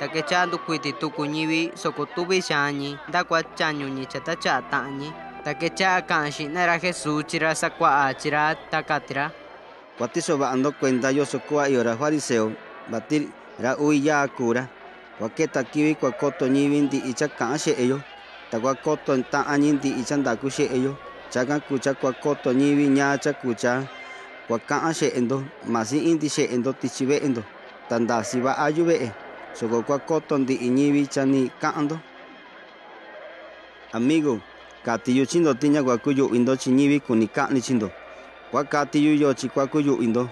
takechandu tuku tukuñivi soko tuvichañi ndakuachañuñi chatachatañi takecha kanxinera jesuchira sakuaachira takatira kuatisova'ando kuenda yosokua'yora fariseo ra ui vatir ra'ui yaakura kuaketakivi kuakotoñivi ndi'i chaka'an che'eyo takuakoto ta'añi ndi'i chandaku che'eyo chakankucha kuakotoñivi ña chakucha kuaka'an che'endo masi inti che'endo tichi ve'endo tandasi va'ayu ve'e sogokua kotondi iñibi chani ka'ndo amigo yu chindo tiña kuakuyu indo chiñibi kuni ka'ni chindo kua katiyu yochi indo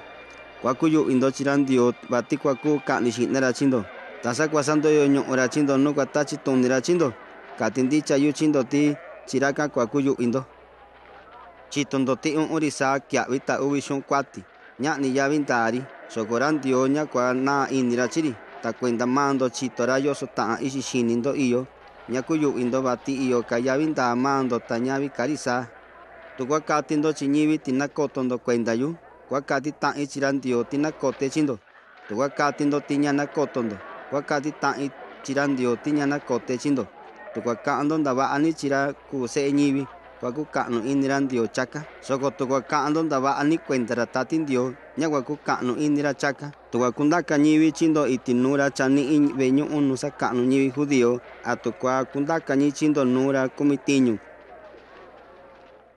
kuakuyu indo chirandio bati kuaku ka'ni xi'nera chindo tasa kuasando yo ño'ora chindo nu kuatachi tunira chindo katindi chayu chindo ti chiraka kuakuyu indo chitondo ti urisa orisa kia'vi ta kwati. xu'un ya ña'ni yavi ndari sokorandio ña kwa na chiri ta takuindamando chitora yoso ta ixi xinindo iyo ñakuyu'indo vati iyo kayavindamando ta ñavi karisa tukuakatindo chiñivi tinakotondo yu kuakati ta chira ndio tinakote chindo tukuakatindo ti ñanakotondo kuakati ta chira ndio ti ñanakote chindo tukuaka'ando ndava'ani chira ku se'e ñivi kuakuka'nu inira ndio chaka soko ani ndava'ani kuendara nya ndio ñakuakuka'nu inira chaka tukuakundaka ñivi chindo itinura chani ve'e ñu'u nu saka'nu ñivi judío atukuakundakañi chindo nura kumitiñu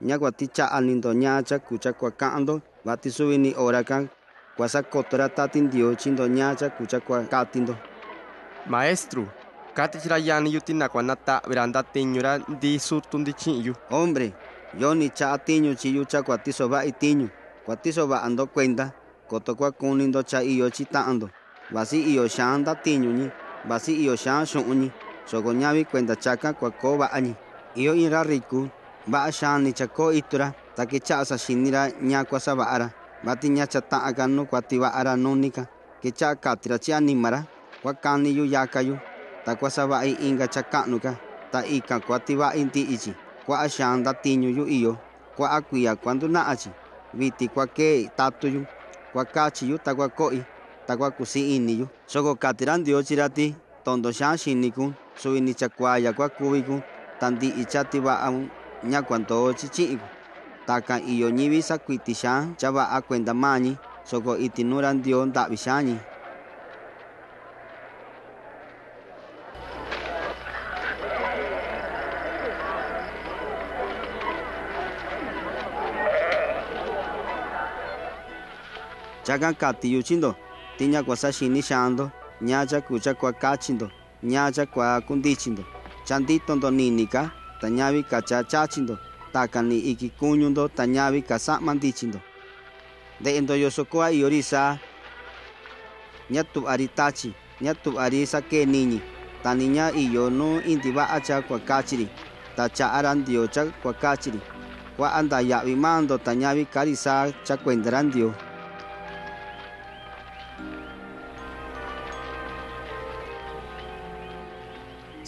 ñakuati cha'anindo ña chaku chakuaka'ando vati kwa horaka tatin tatindio chindo ña kwa maestro na yaniyuti nakuanata'vira ndatiñura di sur tundi hombre yo ni cha'a tiñu chiyu chakuatisova'i tiñu ando kuenda koto kwa kuni cha iyo chitando Basi iyo tiñu ni, basi iyo shu ni, xoko ñavi kwenda chaka kuako ani. iyo ira riku va'a cha ko itura ta kecha'asa xinira ña kuasava'ara ti ña chata'anka nu kuativa'ara nunika kecha'a katira chi animara kuakani yu, ta kuasava'i inka chaka'nuka ta ika kuativa'i nti'ichi kua'a tiñu yu iyo kua'a kuia kuanduna'a chi viti kuake yu. kuakachi yu ta kuako'i ta ini yu katiran dio chirati tondo kun, suwi so ini chakuaya kubi kun tandi'i cha tiva'an ñakuanto'o chichi'in taka iyo ñivi sakuiti xa'an cha va'a kuenda soko itinura ndio nda xa'anñi chakan katiyuchindo tiña kuasaxini xaando ñacha kucha kuakachindo ñacha kuakundichindo chanditonto ninika ta ñavi chachindo takani iki kuñundo ta ñavi de nde'endo yosokoa iyori nyatu ñatu'ari tachi arisa sake nini, taniña iyo nu inti va'a cha kuakachiri ta cha'ara ndio cha kuakachiri kua'anta ya'vi mando ta ñavi kari cha kuendera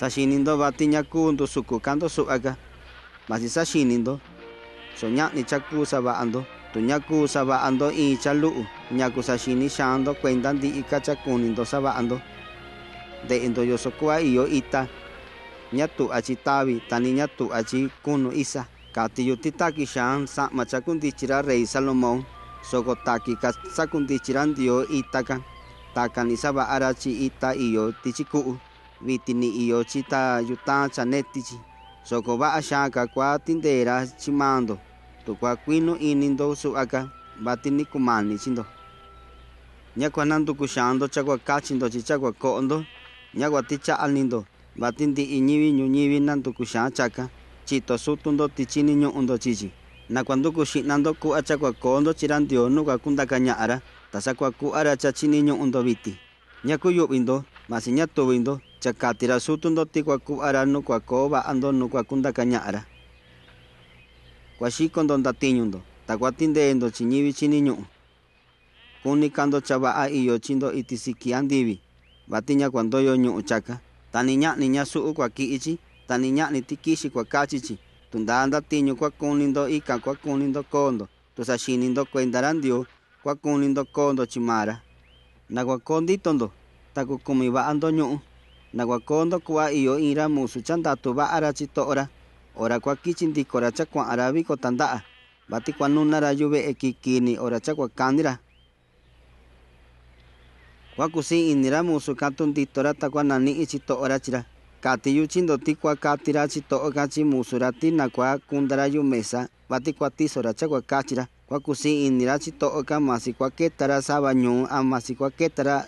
saxinindo vati ñaku ndusukukanndo masih masi saxinindo so caku chaku sava'ando tu ñaku sava'ando in chalu'u ñaku saxini xa'ando kuenda ndi'i de indo yo yosoku'a iyo ita nyatu aci tawi tani aci kuno isa kati yutitaki xa'an sa'ma chakuntichira rey salomón soko taki ka sakuntichira itakan itaka takani sava'arachi ita iyo tichiku'u witini chita yuta chanetichi asha ka kwa tindera chimando kwa kuinu inindo su'aka vatinikumanichindo ñakuanandukuxando kachindo chi chakuako'ondo ñakuaticha'anindo vati ndi'i ñivi ñuu ñivi nandukuxan chaka chito sutundo tichini ñu'undo chi-chi nakuandukuxi'nando ku'a chakuako'ondo chi-ra ndio nukua kundakaña'a-ra ta sakuakuá ku chachini ñu'undo viti masinya to ñatuvindo chakatira sutundo tikuaku aranu kuakoba andonu kuakunda kaña'ara Tiñundo, ndatiñundo takuatindendo chiñivi chini ñu'u kunikando chava'a iyo chindo itisikia ndivi kwando kuandoyo ñu'u chaka tani ña'ni ichi. kuaki'ichi tani ña'ni tikixi kuakachichi tunda ndatiñu kuakunindo ika kuakunindo kondo tusaxinindo kuendara ndio kuakunindo kondo chimara nakuakonditondo takukumi ando ñu naguacondo kwa iyo ira musu chanda tuba ara ora ora kwa kichindi arabiko tandaa bati cua ora chakwa kandira. cua inira musu catun distora ora chira kati yu chindoti cua o musura ti na kwa mesa bati kachira, kwakusi cachira masi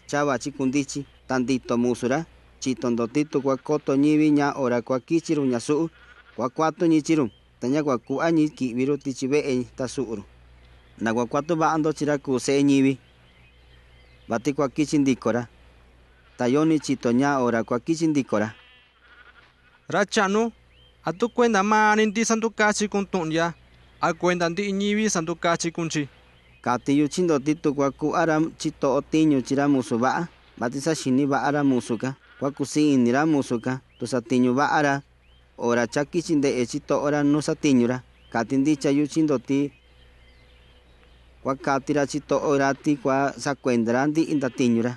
chavachi kundichi tandito musura chitondotito kuakoto ñiwi ña ora kuakichiru ña su'u kuakuatu ñichiru ta ña kuaku'a ñiki'viru tichive'e ta su'uru na kuakuatu va'ando chiraku u se'e ñivi vati kuakichi ndikora ta yo nichito ña ora kuakichi ndikora ra cha'nu atukuenda mani a n d i santukachi kuntu'nya akuenda n d i i ñivi santukachi kunchi katiyu chindotito kuaku'a ra chito'o tiñu chira musu va'a vati s a h i n i va'a ra musuka wakusi nira musuka tusatiñu ara, ora chakichinde'e ora no satiñura katindichayu chindoti kuakatira ora ti kuasakuendera ndi'i ndatiñura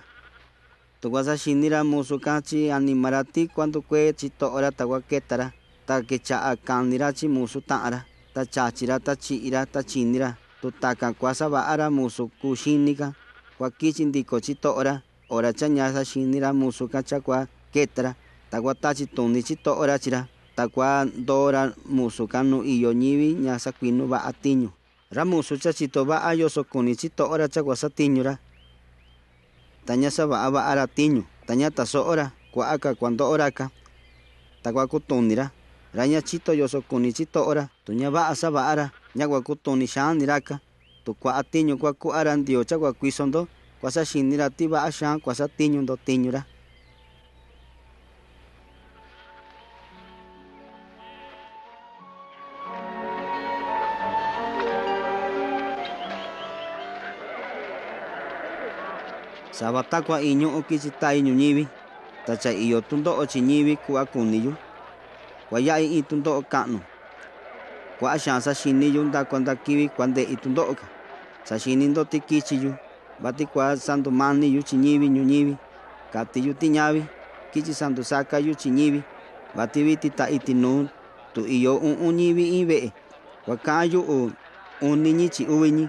tukuasaxinira musuka chi animarati marati cuando kue ora tara, taka ta kecha'a musu ta chachira ta chi'ira ta chinira ba ara musu kuxínika kuakichin chito ora ora chañasa shinira musuka chakua ketra takua tachi Orachira, chito ora chira takua dora musukanu no iyo ñivi ñasa kuinu va'a tiño ra musucha chito so con chito ora chakua satiñora tañasa aba tiño Tañata taso'ora kua'aka kuando'oraka takua kutunira ra ñachito chito ora, tuña va'a ara, ara ñakua kutuni xaániraka tukua'a tiño kuaku'ara ndio chakua kuasaxinira tiva'a xan kuasatiñu ndotiñura savatakua iñu'u kisitai ñuñivi tacha iyo tundo'o chiñivi ku'a kuniyu kuaya'i in tundo'o ka'nu kua'a xan saxiniyu ndakua ndakivi kuande'i tundo'oka saxinindo tikichiyu batikua santo mani yuchi ñivi ñuñivi kati yuti ñavi kichi santo saka yuchi ñivi bativiti ta iti itinu tu iyo u'un ñivi in ve'e kuaka'an yu'u uni ñichi uviñi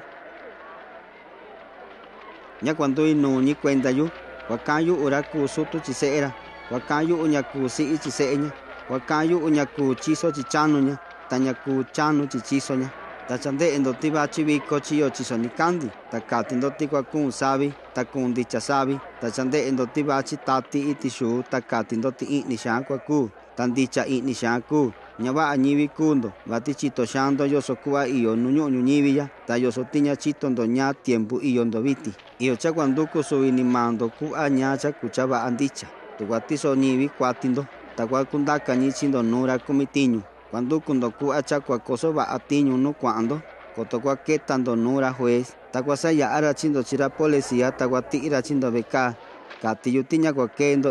ñakuandui nuñi kuenda yu kuaka'an yu'u ra kuu sutu chise'e ra kuaka'an yu'u ña kuu si'i chise'eña kuaka'an yu'u ña kuu chiso chichanuña ta ña kuu chanu chichisoña tachande ti bachi kandi chiyochi sonicandi, tacati sabi, tacun dicha sabi, tachande ti bachi tati ti tacati endoti inishan cuacu, tan dicha inishan cu, anyi añibi kundo bati chito shando yoso cua iyo nuño ya ta yoso tiña chito ndoña tiempo iyo ndoviti, iyo cuchaba andicha, tuguati sonibi cuatindo, tacuacundaka chindo nura comitiño cuando cuando ku a acoso va a tiño no cuando cua que nura juez taquasaya ara chindo chira policía taguati ira chindo tiña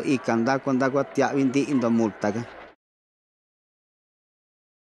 y kanda kwanda indo